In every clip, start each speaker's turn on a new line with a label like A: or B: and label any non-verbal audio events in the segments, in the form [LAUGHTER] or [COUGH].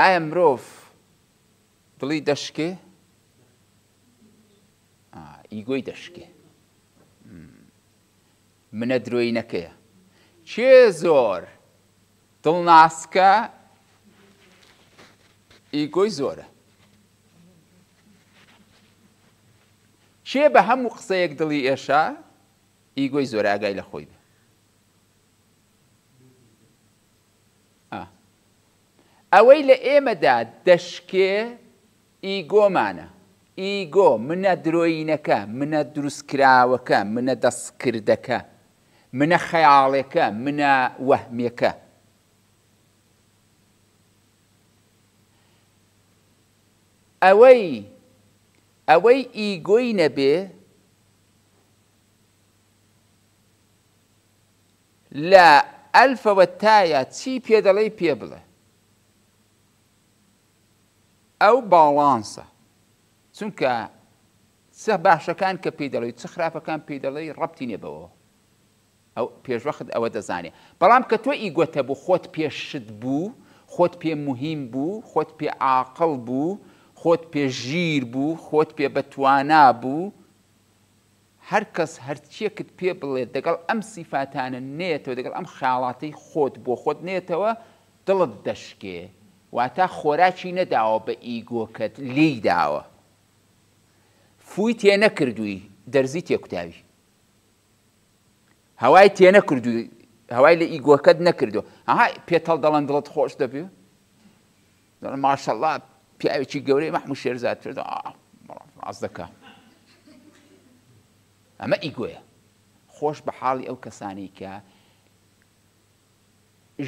A: ئایا مرۆڤ دڵی دەشکێ ئیگۆی دەشکێ منە درۆینەکەیە چێ زۆر دڵناسکە ئیگۆی زۆرە چێ بە هەموو قسەیەک دڵی ئێشە ئیگۆی زۆراگای لە خۆی بێ ئەوەی لە ئێمەدا دەشکێ ئیگۆمانە ئیگۆ منە درۆینەکە منە دروستکراوەکە منە دەستکردەکە منە خەیاڵێکە منە وەهمێکە ئەوەی ئەوەی ئیگۆی نەبێ لە ئەلفەوە تایە چی پێدەڵی پێ بڵێ ئەو باڵانسە چونکە سە باشەکان کە پێی دەڵی چ خراپەکان پێی دەڵی ڕەتی نێبەوە ئەو پێشوەخت ئەوە دەزانێ بەڵام کە تۆ ئیگوتە بوو خۆت پێشت بوو خۆت پێ مهم بوو خۆت پێ عاقل بوو خۆت پێژیر بوو خۆت پێ بەتوانا بوو هەر کەس هەرچیەکت پێ بڵێت دەگەڵ ئەم سیفاتانە نێتەوە دەگەڵ ئەم خاڵاتی خۆت بۆ خۆت نێتەوە دڵت دەشکێ واتا خۆراکی نەداوە بە ئیگۆکەت لی داوە فوی تێ نەکردووی دەرزی تێکوتاوی هەوای تێ نەکردووی هەوای لە ئیگۆکەت نەکردو ئەها پێتەڵ دەڵەن دڵت خۆش دەبێ ماشەڵات پیاوێکی گەورەی مەحموو شێرزات کرد ڕاز دەکە ئەمە ئیگوۆیە خۆش بە حاڵی ئەو کەسانی کە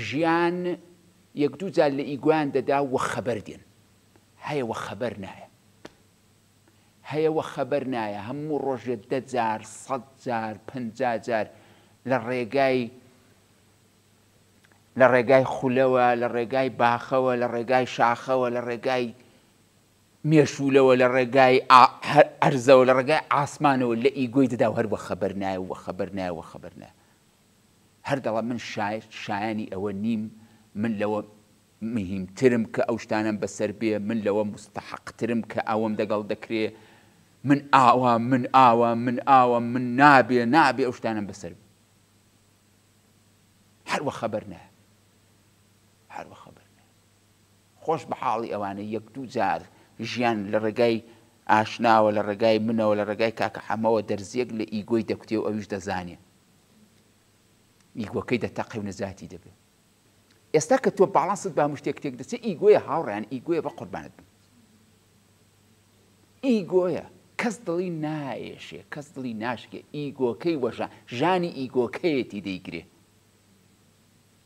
A: ژیان یەک دوو جار لە ئیگوان دەدا وە خەبەر دێن هەیەوە خەبەر نایە هەیەوە خەبەر نایە هەموو ڕۆژێ دەجار سەد جار پجار لە ڕێگای لە ڕێگای خولەوە لە ڕێگای باخەوە لە ڕێگای شاخەوە لە ڕێگای مێشولەوە لە ڕێگای ئەرزەوە لە ڕێگای ئاسمانەوە لە ئیگۆی دەدا و هەروە خەبەر نایە وە خەبەر نایەوە خەبەر نە هەردەڵە من شاید شایانی ئەوە نیم من لەوە مهمترم کە ئەو شتانم بەسەر بێ من لەوە مستحقترم کە ئەوم دەگەڵ دەکرێ من ئاوا من ئاوا من ئاوە من نابێ نابێ ئەو شتانم بەسەر بێ هەروە خەبەر نە هەروە خەبەر نە خۆش بە حاڵی ئەوانە یەک دوو جار ژیان لە ڕێگای ئاشناوە لە ڕێگای منەوە لە ڕێگای کاکە حەمەوە دەرزیەک لە ئیگۆی دەکوتێ و ئەویش دەزانێ ئیگۆکەی دەتەقی و نەزاتی دەبێت ئێستا کە تۆ باڵانست با مشتێک تێک دەچێت ئیگوۆیە هاوڕیان ئیگوێ بە قوربانت بم ئیگۆیە کەس دڵی نایێشێ کەس دڵی ناشکێ ئیگۆکەی وەژان ژانی ئیگۆکەیەتی دەیگرێ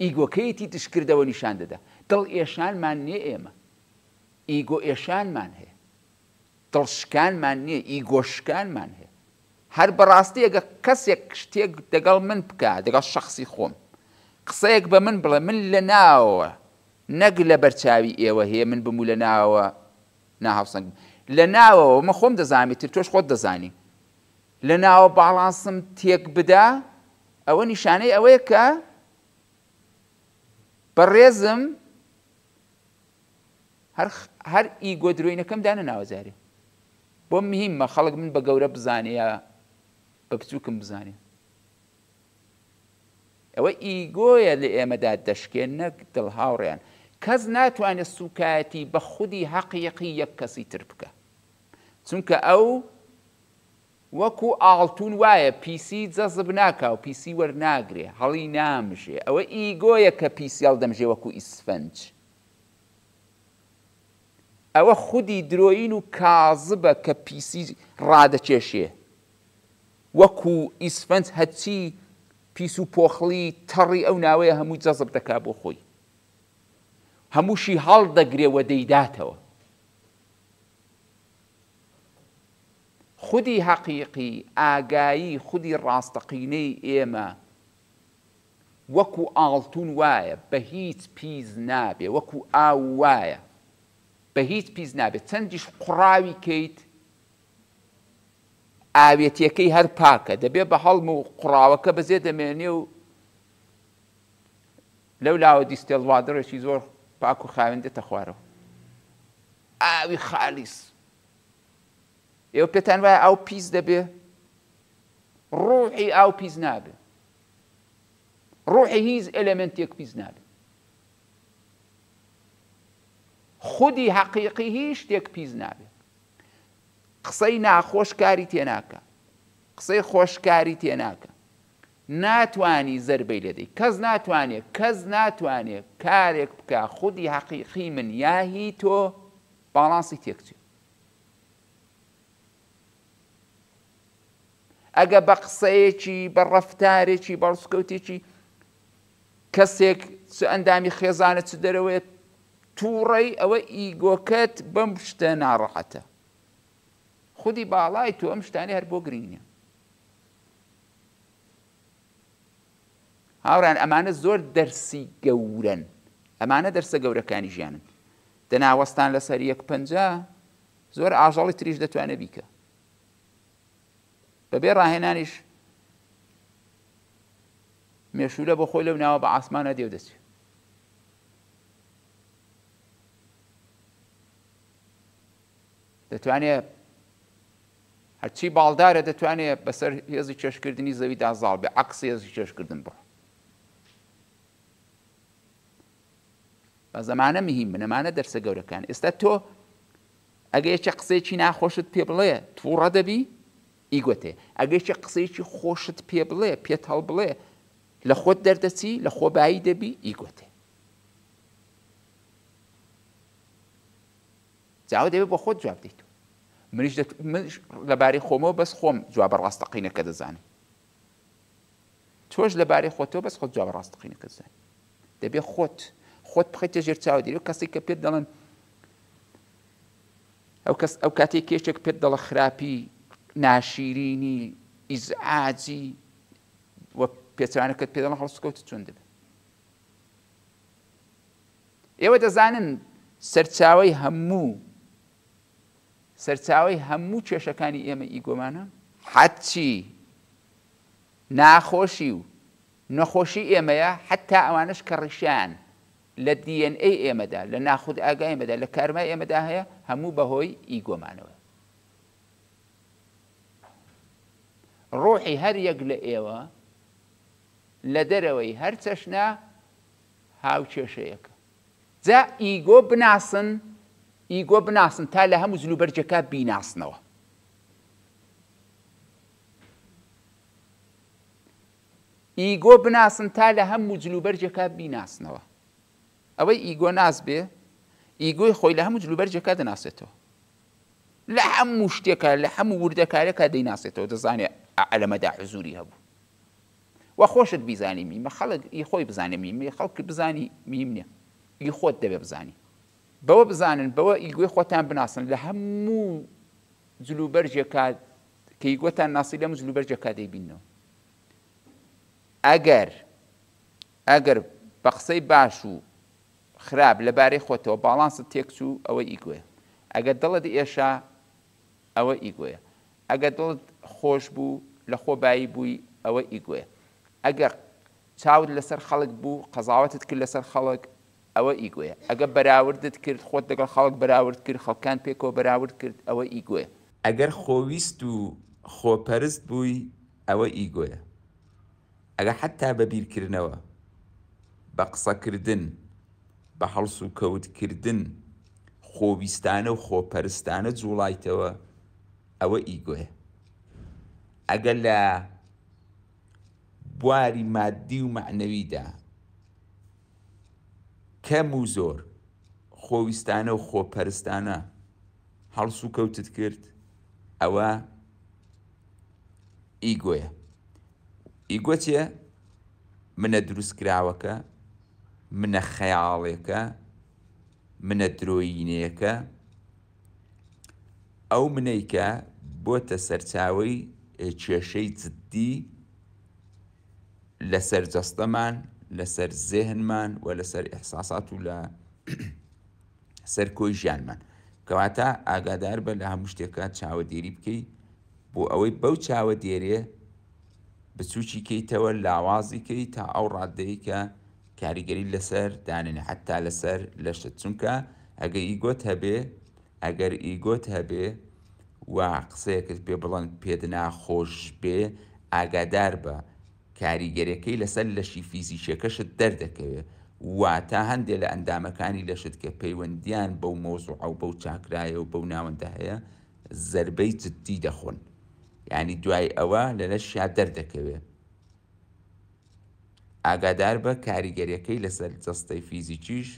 A: ئیگۆکەیەتی تشکردەوە نیشان دەدا دڵ ئێشانمان نێ ئێمە ئیگۆ ئێشانمان هەیە دڵشکانمان نییە ئیگۆشکانمان هەیە هەر بەڕاستی ئەگە کەسێک شتێک دەگەڵ من بکە دەگەڵ شخصی خۆم قسەیەک بە من بڵێ من لە ناوە نەک لە بەرچاوی ئێوە هەیە من بمو لە ناوە ناهاوسنگ لە ناوەوە مە خۆم دەزانانی تر تۆش خۆت دەزانی لە ناوە باڵانسم تێک بدا ئەوە نیشانەی ئەوەیە کە بەڕێزم هەر ئیگۆ درۆینەکەم دانە ناوەزاری بۆ مهمە خەڵک من بە گەورە بزانێ بە بچووکم بزانێت ئەوە ئیگۆیە لە ئێمەدا دەشکێن نەک دڵهاوڕیان کەس ناتوانێت سوکایەتی بە خودی حەقیقی یەک کەسی تر بکە چونکە ئەو وەکو ئاڵتون وایە پیسی جەزب ناکا و پیسی وەرناگرێ هەڵی نامژێ ئەوە ئیگۆیە کە پیسیال دەمژێ وەکو ئیسفەنج ئەوە خودی درۆین و کازبە کە پیسی ڕادەچێشێ وەکو ئیسفەنج هەچی پیس و پۆخلی تەڕی ئەو ناوەیە هەموو جەزب دەکا بۆ خۆی هەمووشی هەڵ دەگرێەوە دەیداتەوە خودی حەقیقی ئاگایی خودی ڕاستەقینەی ئێمە وەکو ئاڵتون وایە بە هیچ پیز نابێ وەکو ئاو وایە بە هیچ پیز نابێت چەندیش قڕاوی کەیت ئاوێتیەکەی هەر پاکە دەبێت بە هەڵم و قوڕاوەکە بەزێ دەمێنێ و لەو لاوە دیستێڵوادرەشی زۆر پاک و خاوێنێتە خوارەوە ئاوی خالیس ئێوە پێتان وایە ئەو پیس دەبێ ڕوحی ئاو پیس نابێ ڕوحی هیچ ئەلمنتێک پیس نابێ خودی حەقیقی هیچ شتێک پیس نابێ قسەی ناخۆشکاری تێناکە قسەی خۆشکاری تێناکە ناتانی زربەی لەدەی کەس ناتوانێت کەس ناتوانێت کارێک بکە خودی حەقیقی من یاهی تۆ باڵانسی تێکچێت ئەگە بە قسەیەکی بە ڕفتارێکی بەڕسکەوتێکی کەسێک چ ئەندامی خێزانە چ دەرەوەێت تووڕێی ئەوە ئیگۆکەت بەم شتە ناڕەحەتە خودی باڵای تۆ ئەم شتانی هەر بۆ گرنگە هاوران ئەمانە زۆر دەرسی گەورن ئەمانە دەرسە گەورەکانی ژیانن دەناوەستان لەسەر یەک پنج زۆر ئاژەڵی تریش دەتوانە بیکە بەبێ ڕاهێنانیش مێشولە بۆ خۆی لەو ناوە بە ئاسمانە دێو دەچێت دەتوانێت هەرچی باڵدارە دەتوانێت بەسەر هێزی چێشکردنی زەویدا زاڵ بێ عکس هێزی چێشکردن بڕ بە زمانە میهیم منەمانە دەرسە گەورەکان ئێستا تۆ ئەگەیەکی قسێکی ناخۆشت پێ بڵێ تووڕە دەبی ئیگوتێ ئەگەیکی قسێکی خۆشت پێ بڵێ پێت هەڵ بڵێ لە خۆت دەردەچی لە خۆبایی دەبی ئیگوتێ جاوە دەبێت بۆ خۆت جواب دیت منیش لەبارەی خۆمەوە بەس خۆم جواب ڕاستەقینەکە دەزانم تۆش لەبارەی خۆتەوە بەس خۆت جواب ڕاستەقینەکە زان دەبێت خۆت خۆت بخیتە ژێر چاوە دیری کەسی کە پێت دەڵێن ئەو کەس ئەو کاتێک کێشێک پێت دەڵە خراپی ناشیرینی ئیزعاجی پێچوانەکەت پێدەڵ هەڵسکەوت چون دەبێت ئێوە دەزانن سەرچاوی هەموو سەرچاوی هەموو کێشەکانی ئێمە ئیگۆمانە حەچی ناخۆشی و نەخۆشی ئێمەیە حتا ئەوانش کە ڕیشیان لە DNA ئێمەدا لە ناخود ئاگای ئێمەدا لە کارمای ئێمەدا هەیە هەموو بەهۆی ئیگۆمانەوە ڕۆحی هەر یەک لە ئێوە لە دەرەوەی هەر چەشنا هاوچێشەیەەکە جا ئیگۆ بناسن ئیگۆ بناسم تا لە هەموو زلوبەرجەکە بیناسنەوە. ئیگۆ بناسم تا لە هەموو جلوبەرجەکە بیناسنەوە. ئەوەی ئیگۆ ناس بێ ئیگۆی خۆی لە هەموو جلوبەرجەکە دەناسێتەوە. لە هەموو شتێکە لە هەموو وردەکارەکە دەیناسێتەوە دەزانێت ئەلەمەدا حزوری هەبوو. وە خۆشت بیزانانی میمە خەڵک ی خۆی بزانێ میمێ خەڵکی بزانی میم نییە. ی خۆت دەبێ بزانی. بەوە بزانن بەوە ئیگوێ خۆتان بناسن لە هەموو جلوبەرجێکات کە یگوتان ناسی لەم جلوبەرجەکە دەیبینەوە ئەگەر ئەگەر بە قسەی باش و خراپ لەبارەی خۆتەوە باڵانست تێکچوو ئەوە ئیگوێ ئەگەر دەڵت ئێشا ئەوە ئیگوێ ئەگەر دڵت خۆش بوو لە خۆبایی بووی ئەوە ئیگوێ ئەگەر چاود لەسەر خەڵک بوو قەزاوتت کرد لەسەر خەڵک ئەوە ئیگوێ ئەگە بەراوردت کرد خۆت لەگەڵ خەڵک بەراورد کرد خەڵکان پێکۆ بەراورد کرد ئەوە ئیگوێ ئەگەر خۆویست و خۆپەرست بووی ئەوە ئیگۆیە ئەگە حتا بە بیرکردنەوە بە قسەکردن بە هەڵس و کەوتکردن خۆویستانە و خۆپەرستانە جوڵایتەوە ئەوە ئیگۆیە ئەگەر لە بواری مادی و معنەویدا کەم و زۆر خۆویستانە و خۆپەرستانە هەڵس و کەوتت کرد ئەوە ئیگۆیە ئیگۆچێ منە دروستکراوەکە منە خەیاڵێکە منە درۆینەیەەکە ئەو منەیکە بۆتە سەرچاوی کێشەی جددی لەسەر جەستەمان لەسەر زێهنمان و لەسەر ئەحساسات و لە [CLEARS THROAT] سەر کۆی ژیانمان کەواتە ئاگادار بە لە هەموو شتێکە چاوەدێری بکەیت بۆ ئەوەی بەو چاوە دێرێ بچووکی کەیتەوە لاوازی کەی تا ئەو ڕادەیە کە کاریگەری لەسەر دانێنێ حتا لەسەر لەشتە چونکە ئەگەر ئیگۆت هەبێ ئەگەر ئیگۆت هەبێ و قسەیەکت پێ بڵند پێدنا خۆش بێ ئاگادار بە کاریگەریەکەی لەسەر لەشی فیزیشەکەشت دەردەکەوێت وا تا هەندێک لە ئەندامەکانی لەشت کە پەیوەندیان بەو مۆزوع ئەو بەو چاکرایە و بەو ناوەندە هەیە زربەی جددی دەخۆن ینی دوای ئەوە لە لەشیا دەردەکەوێت ئاگادار بە کاریگەریەکەی لەسەر جەستەی فیزیکیش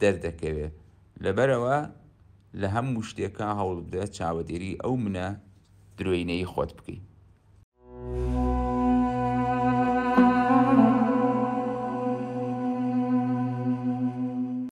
A: دەردەکەوێت لەبەرەوە لە هەموو شتێکە هەوڵ بدە چاوەدێری ئەو منە درۆینەی خۆت بکەیت